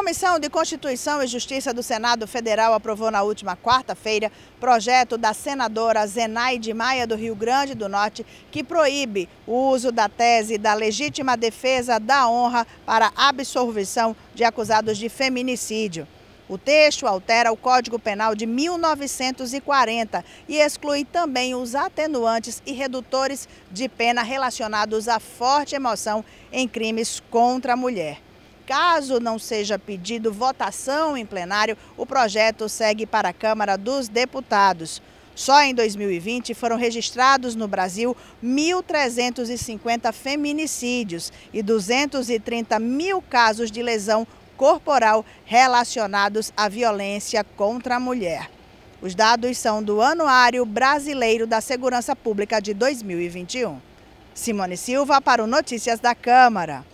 Comissão de Constituição e Justiça do Senado Federal aprovou na última quarta-feira projeto da senadora Zenaide Maia do Rio Grande do Norte que proíbe o uso da tese da legítima defesa da honra para absolvição de acusados de feminicídio. O texto altera o Código Penal de 1940 e exclui também os atenuantes e redutores de pena relacionados à forte emoção em crimes contra a mulher. Caso não seja pedido votação em plenário, o projeto segue para a Câmara dos Deputados. Só em 2020 foram registrados no Brasil 1.350 feminicídios e 230 mil casos de lesão corporal relacionados à violência contra a mulher. Os dados são do Anuário Brasileiro da Segurança Pública de 2021. Simone Silva para o Notícias da Câmara.